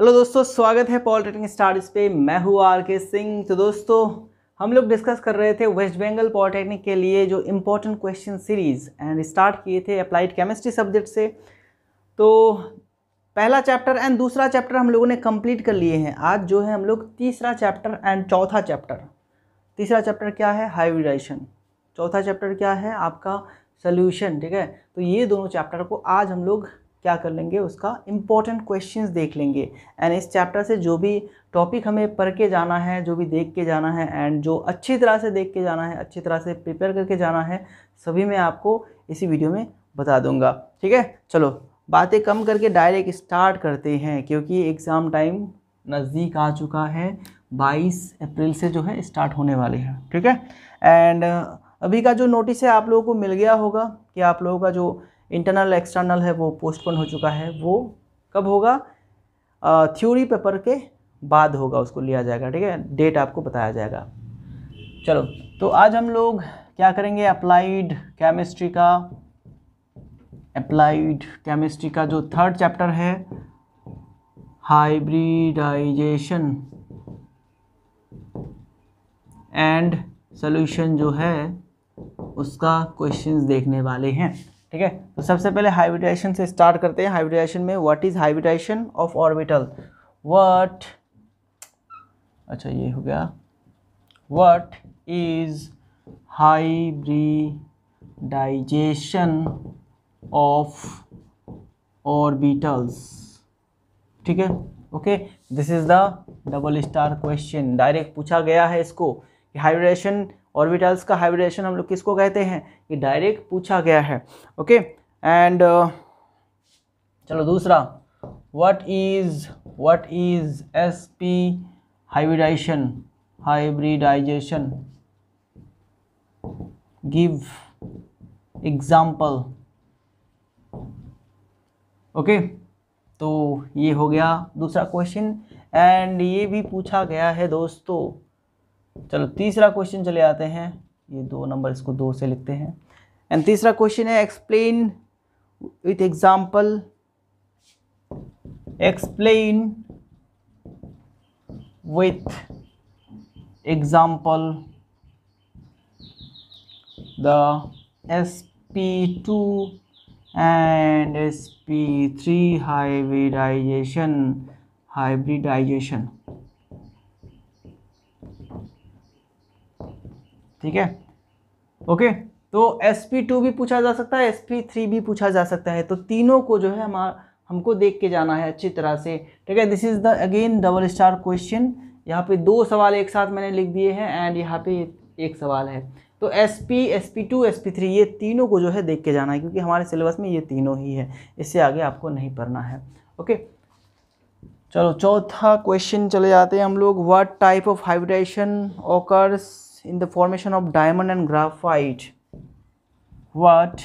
hello दोस्तों स्वागत है पॉल ट्रेडिंग स्टार्स पे मैं हूँ आर के सिंह तो दोस्तों हम लोग डिस्कस कर रहे थे वेस्ट बंगाल पॉलिटेक्निक के लिए जो important question series and start किए थे अप्लाइड केमिस्ट्री सब्जेक्ट से तो पहला चैप्टर एंड दूसरा चैप्टर हम लोगों ने कंप्लीट कर लिए हैं आज जो है हम लोग तीसरा चैप्टर एंड चौथा चैप्टर तीसरा चैप्टर क्या है हाइब्रिडाइजेशन चौथा चैप्टर क्या है आपका सोल्यूशन ठीक है तो ये दोनों चैप्टर को आज हम लोग क्या कर लेंगे उसका इम्पॉर्टेंट क्वेश्चंस देख लेंगे एंड इस चैप्टर से जो भी टॉपिक हमें पढ़ के जाना है जो भी देख के जाना है एंड जो अच्छी तरह से देख के जाना है अच्छी तरह से प्रिपेयर करके जाना है सभी मैं आपको इसी वीडियो में बता दूंगा ठीक है चलो बातें कम करके डायरेक्ट स्टार्ट करते हैं क्योंकि एग्ज़ाम टाइम नज़दीक आ चुका है बाईस अप्रैल से जो है स्टार्ट होने वाले हैं ठीक है एंड अभी का जो नोटिस है आप लोगों को मिल गया होगा कि आप लोगों का जो इंटरनल एक्सटर्नल है वो पोस्टपोन हो चुका है वो कब होगा थ्योरी पेपर के बाद होगा उसको लिया जाएगा ठीक है डेट आपको बताया जाएगा चलो तो आज हम लोग क्या करेंगे अप्लाइड केमिस्ट्री का अप्लाइड केमिस्ट्री का जो थर्ड चैप्टर है हाइब्रिडाइजेशन एंड सोल्यूशन जो है उसका क्वेश्चंस देखने वाले हैं ठीक है तो सबसे पहले हाइब्रिडाइजेशन से स्टार्ट करते हैं हाइब्रिडाइजेशन में what is hybridisation of orbital what अच्छा ये हो गया what is hybridisation of orbitals ठीक है okay this is the double star question direct पूछा गया है इसको हाइब्रिडाइजेशन ऑर्बिटल्स का हाइब्रिडेशन हम लोग किसको कहते हैं ये डायरेक्ट पूछा गया है ओके एंड uh, चलो दूसरा what is what is sp hybridisation hybridisation give example okay तो ये हो गया दूसरा क्वेश्चन एंड ये भी पूछा गया है दोस्तों चलो तीसरा क्वेश्चन चले आते हैं ये दो नंबर इसको दो से लिखते हैं एंड तीसरा क्वेश्चन है explain with example explain with example the S P two and S P three hybridisation hybridisation ठीक है ओके तो एस पी टू भी पूछा जा सकता है एस पी थ्री भी पूछा जा सकता है तो तीनों को जो है हम हमको देख के जाना है अच्छी तरह से ठीक है this is the again double star question यहाँ पे दो सवाल एक साथ मैंने लिख दिए हैं एंड यहाँ पे एक सवाल है तो S P S P two S P three ये तीनों को जो है देख के जाना है क्योंकि हमारे सिलेबस में ये तीनों ही है इससे आगे आपको नहीं पढ़ना है ओके चलो चौथा क्वेश्चन चले जाते हैं हम लोग what type of hybridisation occurs in the formation of diamond and graphite what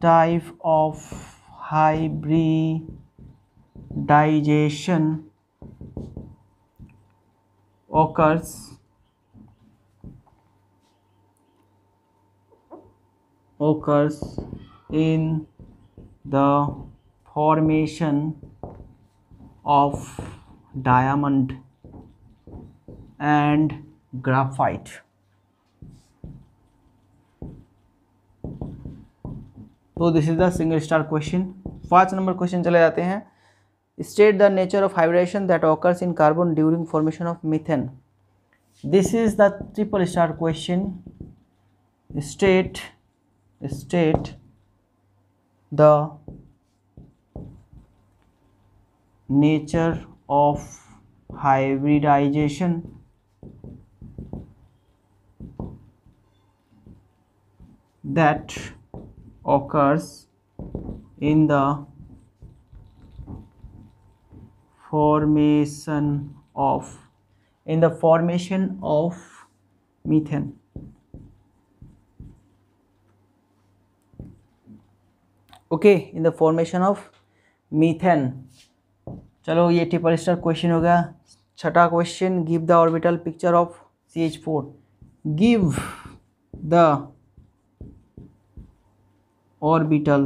type of hybridization occurs occurs in the formation of diamond and graphite तो this is the single star question पांच number question चले जाते हैं state the nature of hybridisation that occurs in carbon during formation of methane this is the triple star question state state the nature of hybridisation that occurs in the formation of in the formation of methane okay in the formation of methane चलो ये triple star question हो गया छठा question give the orbital picture of C H four give the orbital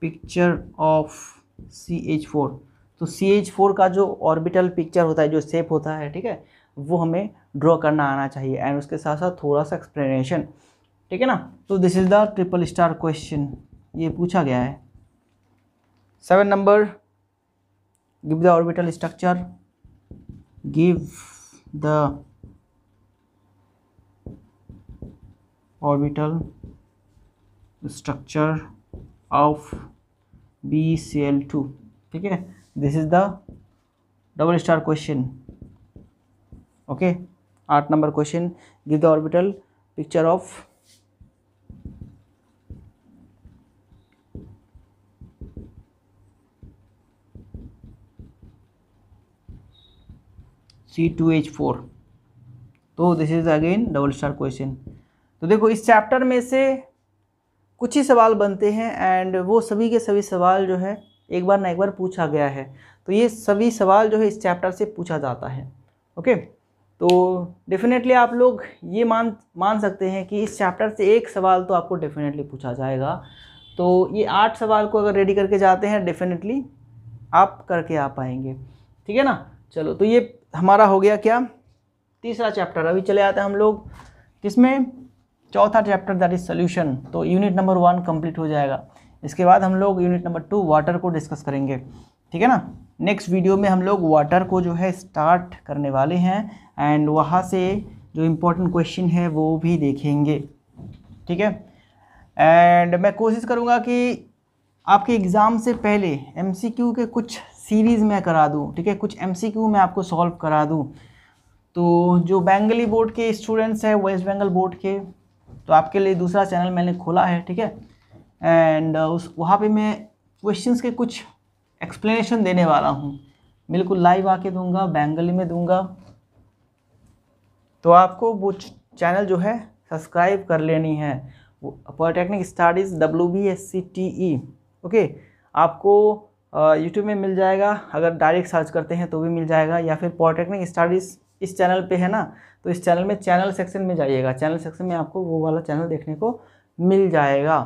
picture of C H four तो C H four का जो orbital picture होता है जो सेप होता है ठीक है वो हमें ड्रॉ करना आना चाहिए एंड उसके साथ साथ थोड़ा सा एक्सप्लेनेशन ठीक है ना तो this is the triple star question ये पूछा गया है seven number give the orbital structure give the orbital structure of B C L two ठीक है this is the double star question okay आठ number question give the orbital picture of C two H four तो this is again double star question तो देखो इस chapter में से कुछ ही सवाल बनते हैं एंड वो सभी के सभी सवाल जो है एक बार ना एक बार पूछा गया है तो ये सभी सवाल जो है इस चैप्टर से पूछा जाता है ओके तो डेफिनेटली आप लोग ये मान मान सकते हैं कि इस चैप्टर से एक सवाल तो आपको डेफिनेटली पूछा जाएगा तो ये आठ सवाल को अगर रेडी करके जाते हैं डेफिनेटली आप करके आ पाएंगे ठीक है ना चलो तो ये हमारा हो गया क्या तीसरा चैप्टर अभी चले आते हैं हम लोग किसमें चौथा चैप्टर दैट इज सोल्यूशन तो यूनिट नंबर वन कंप्लीट हो जाएगा इसके बाद हम लोग यूनिट नंबर टू वाटर को डिस्कस करेंगे ठीक है ना नेक्स्ट वीडियो में हम लोग वाटर को जो है स्टार्ट करने वाले हैं एंड वहाँ से जो इम्पोर्टेंट क्वेश्चन है वो भी देखेंगे ठीक है एंड मैं कोशिश करूँगा कि आपके एग्ज़ाम से पहले एम के कुछ सीरीज़ मैं करा दूँ ठीक है कुछ एम मैं आपको सॉल्व करा दूँ तो जो बेंगली बोर्ड के स्टूडेंट्स हैं वेस्ट बेंगल बोर्ड के तो आपके लिए दूसरा चैनल मैंने खोला है ठीक है एंड uh, उस वहाँ पे मैं क्वेश्चंस के कुछ एक्सप्लेनेशन देने वाला हूँ बिल्कुल लाइव आके दूंगा बेंगली में दूंगा तो आपको वो चैनल जो है सब्सक्राइब कर लेनी है polytechnic studies W B S C T E okay आपको यूट्यूब uh, में मिल जाएगा अगर डायरेक्ट सर्च करते हैं तो भी मिल जाएगा या फिर पॉलिटेक्निक स्टडीज़ इस चैनल पे है ना तो इस चैनल में चैनल सेक्शन में जाइएगा चैनल सेक्शन में आपको वो वाला चैनल देखने को मिल जाएगा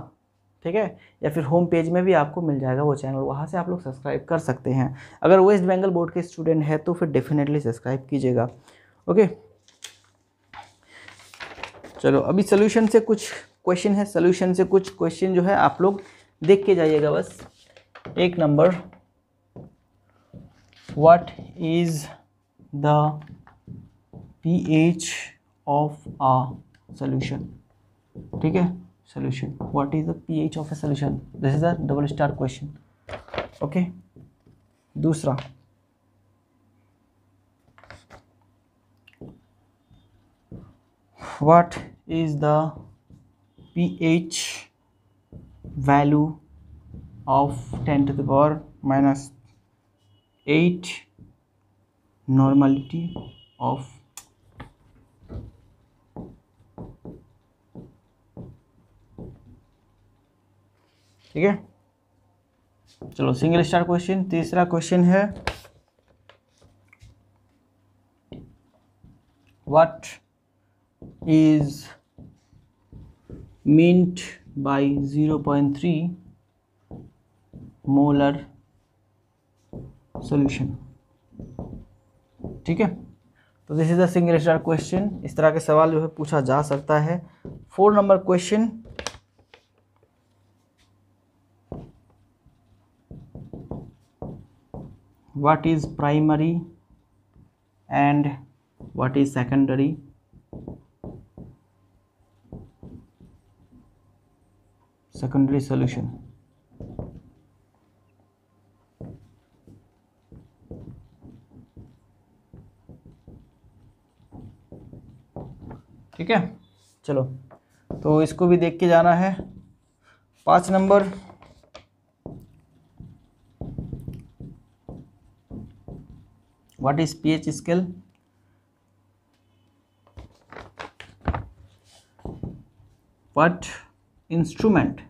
ठीक है या फिर होम पेज में भी आपको मिल जाएगा वो चैनल वहाँ से आप लोग सब्सक्राइब कर सकते हैं अगर वेस्ट बेंगल बोर्ड के स्टूडेंट है तो फिर डेफिनेटली सब्सक्राइब कीजिएगा ओके चलो अभी सोल्यूशन से कुछ क्वेश्चन है सोल्यूशन से कुछ क्वेश्चन जो है आप लोग देख के जाइएगा बस एक number what is the pH of a solution ठीक है solution what is the pH of a solution this is a double star question okay दूसरा what is the pH value of 10 to the power minus 8 normality of ठीक है चलो single star question तीसरा question है मिंट by zero point 0.3 molar solution ठीक है तो this is the single star question इस तरह के सवाल जो है पूछा जा सकता है four number question what is primary and what is secondary secondary solution ठीक है चलो तो इसको भी देख के जाना है पाँच नंबर what is ph scale what instrument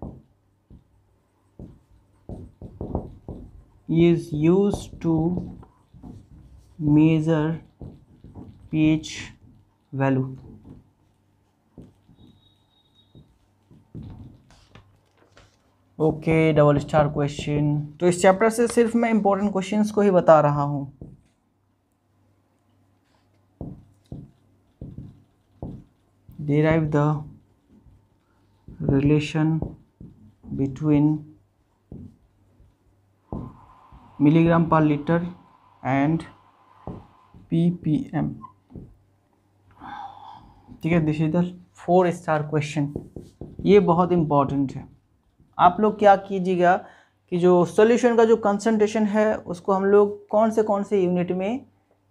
is used to measure ph value okay double star question तो इस चैप्टर से सिर्फ मैं इम्पोर्टेंट क्वेश्चंस को ही बता रहा हूँ derive the relation between milligram per liter and ppm ठीक है this is the four star question ये बहुत इंपॉर्टेंट है आप लोग क्या कीजिएगा कि जो सॉल्यूशन का जो कंसंट्रेशन है उसको हम लोग कौन से कौन से यूनिट में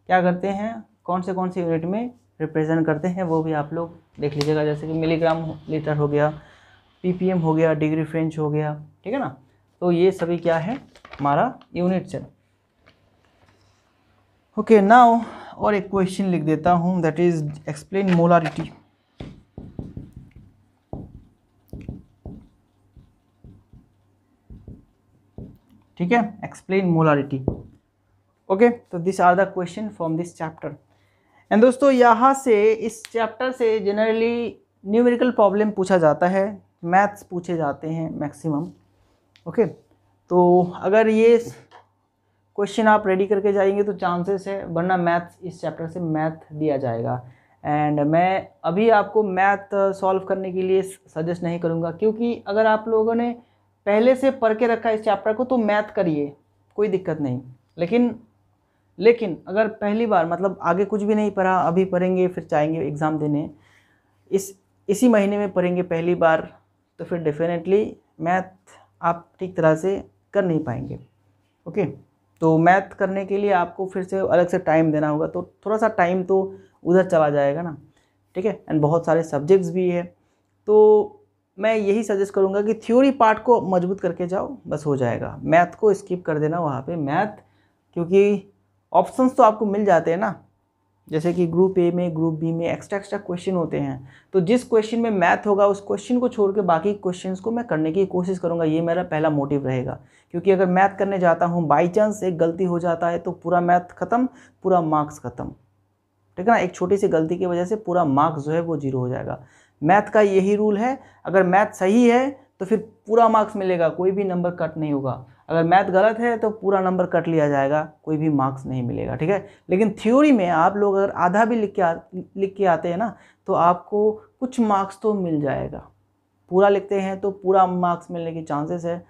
क्या करते हैं कौन से कौन से यूनिट में रिप्रेजेंट करते हैं वो भी आप लोग देख लीजिएगा जैसे कि मिलीग्राम लीटर हो गया पीपीएम हो गया डिग्री फ्रेंच हो गया ठीक है ना तो ये सभी क्या है हमारा यूनिट सेल ओके नाउ और एक क्वेश्चन लिख देता हूँ दैट इज एक्सप्लेन मोलारिटी ठीक है एक्सप्लेन मोलारिटी ओके तो this are the question from this chapter and दोस्तों यहाँ से इस चैप्टर से जनरली न्यूमेरिकल प्रॉब्लम पूछा जाता है मैथ्स पूछे जाते हैं मैक्सिमम ओके तो अगर ये क्वेश्चन आप रेडी करके जाएंगे तो चांसेस है वरना मैथ्स इस चैप्टर से मैथ दिया जाएगा एंड मैं अभी आपको मैथ सॉल्व करने के लिए सजेस्ट नहीं करूँगा क्योंकि अगर आप लोगों ने पहले से पढ़ के रखा इस चैप्टर को तो मैथ करिए कोई दिक्कत नहीं लेकिन लेकिन अगर पहली बार मतलब आगे कुछ भी नहीं पढ़ा अभी पढ़ेंगे फिर चाहेंगे एग्ज़ाम देने इस इसी महीने में पढ़ेंगे पहली बार तो फिर डेफिनेटली मैथ आप ठीक तरह से कर नहीं पाएंगे ओके तो मैथ करने के लिए आपको फिर से अलग से टाइम देना होगा तो थोड़ा सा टाइम तो उधर चला जाएगा ना ठीक है एंड बहुत सारे सब्जेक्ट्स भी है तो मैं यही सजेस्ट करूँगा कि थ्योरी पार्ट को मजबूत करके जाओ बस हो जाएगा मैथ को स्किप कर देना वहाँ पे मैथ क्योंकि ऑप्शंस तो आपको मिल जाते हैं ना जैसे कि ग्रुप ए में ग्रुप बी में एक्स्ट्रा एक्स्ट्रा क्वेश्चन होते हैं तो जिस क्वेश्चन में मैथ होगा उस क्वेश्चन को छोड़ के बाकी क्वेश्चंस को मैं करने की कोशिश करूँगा ये मेरा पहला मोटिव रहेगा क्योंकि अगर मैथ करने जाता हूँ बाई चांस एक गलती हो जाता है तो पूरा मैथ ख़त्म पूरा मार्क्स ख़त्म ठीक है ना एक छोटी सी गलती की वजह से पूरा मार्क्स जो है वो जीरो हो जाएगा मैथ का यही रूल है अगर मैथ सही है तो फिर पूरा मार्क्स मिलेगा कोई भी नंबर कट नहीं होगा अगर मैथ गलत है तो पूरा नंबर कट लिया जाएगा कोई भी मार्क्स नहीं मिलेगा ठीक है लेकिन थ्योरी में आप लोग अगर आधा भी लिख के आ लिख के आते हैं ना तो आपको कुछ मार्क्स तो मिल जाएगा पूरा लिखते हैं तो पूरा मार्क्स मिलने के चांसेस है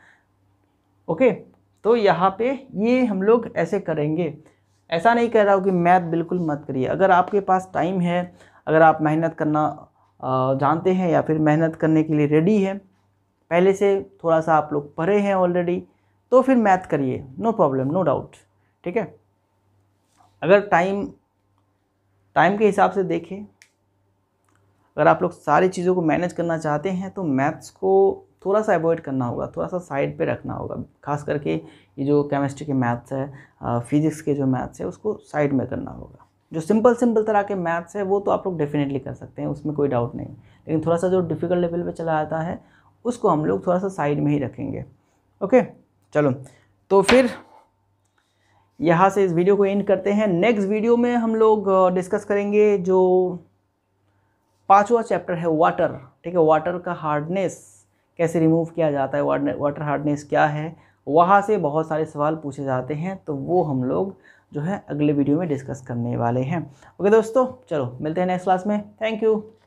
ओके तो यहाँ पे ये हम लोग ऐसे करेंगे ऐसा नहीं कह रहा हूँ कि मैथ बिल्कुल मत करिए अगर आपके पास टाइम है अगर आप मेहनत करना जानते हैं या फिर मेहनत करने के लिए रेडी है पहले से थोड़ा सा आप लोग पढ़े हैं ऑलरेडी तो फिर मैथ करिए नो प्रॉब्लम नो डाउट ठीक है अगर टाइम टाइम के हिसाब से देखें अगर आप लोग सारी चीज़ों को मैनेज करना चाहते हैं तो मैथ्स को थोड़ा सा अवॉइड करना होगा थोड़ा सा साइड पे रखना होगा खास करके ये जो केमिस्ट्री के मैथ्स है फिजिक्स के जो मैथ्स है उसको साइड में करना होगा जो सिंपल सिंपल तरह के मैथ्स है वो तो आप लोग डेफिनेटली कर सकते हैं उसमें कोई डाउट नहीं लेकिन थोड़ा सा जो डिफ़िकल्ट लेवल पर चला आता है उसको हम लोग थोड़ा सा साइड में ही रखेंगे ओके चलो तो फिर यहाँ से इस वीडियो को एंड करते हैं नेक्स्ट वीडियो में हम लोग डिस्कस करेंगे जो पाँचवा चैप्टर है वाटर ठीक है वाटर का हार्डनेस कैसे रिमूव किया जाता है वाटर हार्डनेस क्या है वहाँ से बहुत सारे सवाल पूछे जाते हैं तो वो हम लोग जो है अगले वीडियो में डिस्कस करने वाले हैं ओके दोस्तों चलो मिलते हैं नेक्स्ट क्लास में थैंक यू